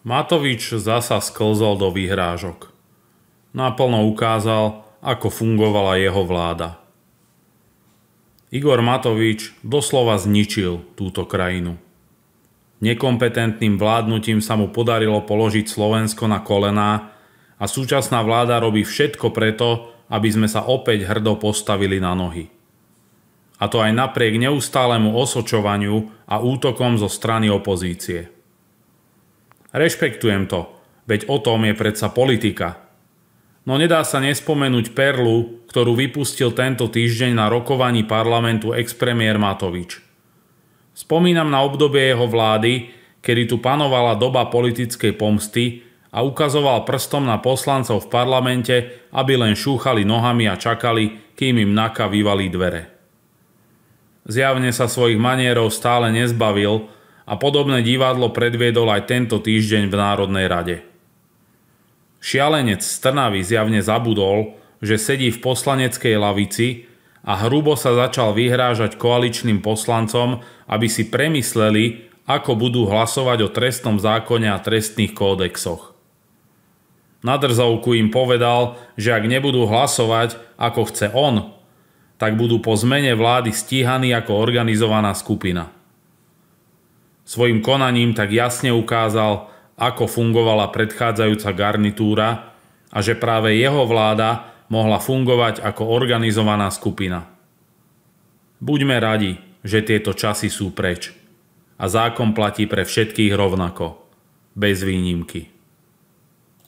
Matovič zasa sklzol do výhrážok. Naplno ukázal, ako fungovala jeho vláda. Igor Matovič doslova zničil túto krajinu. Nekompetentným vládnutím sa mu podarilo položiť Slovensko na kolená a súčasná vláda robí všetko preto, aby sme sa opäť hrdo postavili na nohy. A to aj napriek neustálemu osočovaniu a útokom zo strany opozície. Rešpektujem to, veď o tom je predsa politika. No nedá sa nespomenúť perlu, ktorú vypustil tento týždeň na rokovaní parlamentu expremiér Matovič. Spomínam na obdobie jeho vlády, kedy tu panovala doba politickej pomsty a ukazoval prstom na poslancov v parlamente, aby len šúchali nohami a čakali, kým im naka vyvalí dvere. Zjavne sa svojich manierov stále nezbavil, a podobné divadlo predviedol aj tento týždeň v Národnej rade. Šialenec z Trnavy zjavne zabudol, že sedí v poslaneckej lavici a hrubo sa začal vyhrážať koaličným poslancom, aby si premysleli, ako budú hlasovať o trestnom zákone a trestných kódexoch. Na drzovku im povedal, že ak nebudú hlasovať, ako chce on, tak budú po zmene vlády stíhaní ako organizovaná skupina. Svojim konaním tak jasne ukázal, ako fungovala predchádzajúca garnitúra a že práve jeho vláda mohla fungovať ako organizovaná skupina. Buďme radi, že tieto časy sú preč a zákon platí pre všetkých rovnako, bez výnimky.